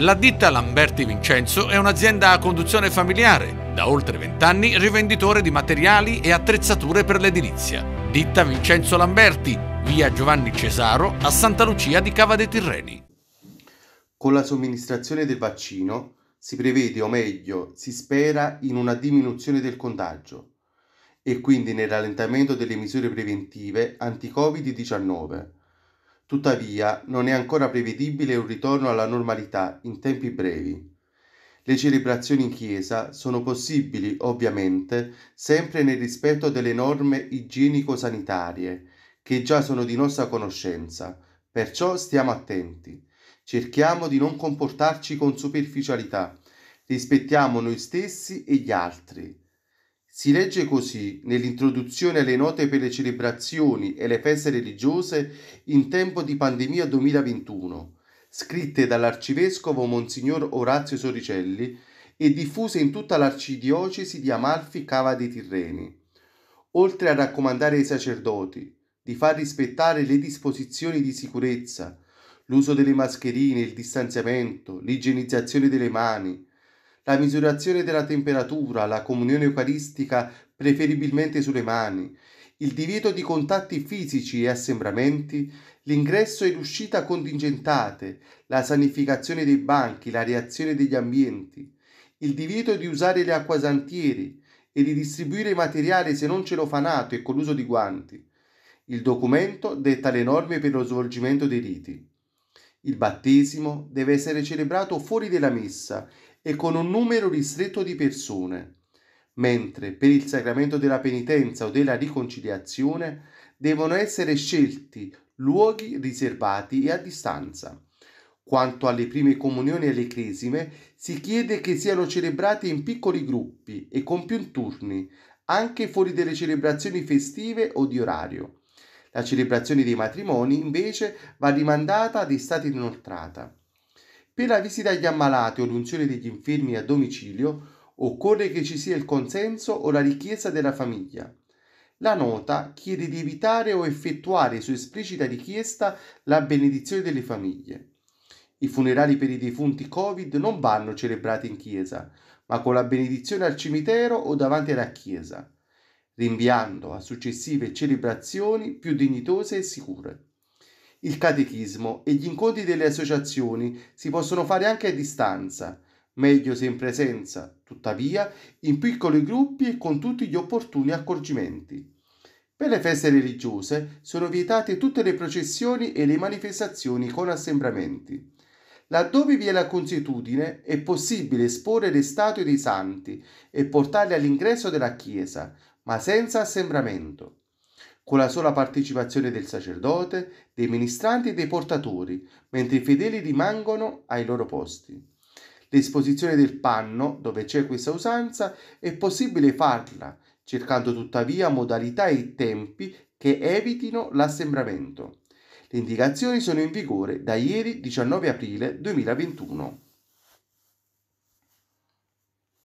La ditta Lamberti Vincenzo è un'azienda a conduzione familiare, da oltre vent'anni rivenditore di materiali e attrezzature per l'edilizia. Ditta Vincenzo Lamberti, via Giovanni Cesaro a Santa Lucia di Cava dei Tirreni. Con la somministrazione del vaccino si prevede, o meglio, si spera in una diminuzione del contagio e quindi nel rallentamento delle misure preventive anti-Covid-19 Tuttavia, non è ancora prevedibile un ritorno alla normalità in tempi brevi. Le celebrazioni in chiesa sono possibili, ovviamente, sempre nel rispetto delle norme igienico-sanitarie, che già sono di nostra conoscenza, perciò stiamo attenti. Cerchiamo di non comportarci con superficialità, rispettiamo noi stessi e gli altri. Si legge così nell'introduzione alle note per le celebrazioni e le feste religiose in tempo di pandemia 2021, scritte dall'arcivescovo Monsignor Orazio Soricelli e diffuse in tutta l'arcidiocesi di Amalfi Cava dei Tirreni, oltre a raccomandare ai sacerdoti di far rispettare le disposizioni di sicurezza, l'uso delle mascherine, il distanziamento, l'igienizzazione delle mani, la misurazione della temperatura, la comunione eucaristica preferibilmente sulle mani, il divieto di contatti fisici e assembramenti, l'ingresso e l'uscita contingentate, la sanificazione dei banchi, la reazione degli ambienti, il divieto di usare le acquasantieri e di distribuire materiale se non celofanato e con l'uso di guanti. Il documento detta le norme per lo svolgimento dei riti. Il battesimo deve essere celebrato fuori della messa e con un numero ristretto di persone, mentre per il sacramento della penitenza o della riconciliazione devono essere scelti luoghi riservati e a distanza. Quanto alle prime comunioni e alle cresime, si chiede che siano celebrate in piccoli gruppi e con più turni, anche fuori delle celebrazioni festive o di orario. La celebrazione dei matrimoni, invece, va rimandata ad estate inoltrata. Per la visita agli ammalati o l'unzione degli infermi a domicilio, occorre che ci sia il consenso o la richiesta della famiglia. La nota chiede di evitare o effettuare su esplicita richiesta la benedizione delle famiglie. I funerali per i defunti Covid non vanno celebrati in chiesa, ma con la benedizione al cimitero o davanti alla chiesa rinviando a successive celebrazioni più dignitose e sicure. Il catechismo e gli incontri delle associazioni si possono fare anche a distanza, meglio se in presenza, tuttavia in piccoli gruppi e con tutti gli opportuni accorgimenti. Per le feste religiose sono vietate tutte le processioni e le manifestazioni con assembramenti. Laddove vi è la consuetudine è possibile esporre le statue dei santi e portarle all'ingresso della chiesa, ma senza assembramento, con la sola partecipazione del sacerdote, dei ministranti e dei portatori, mentre i fedeli rimangono ai loro posti. L'esposizione del panno, dove c'è questa usanza, è possibile farla, cercando tuttavia modalità e tempi che evitino l'assembramento. Le indicazioni sono in vigore da ieri 19 aprile 2021.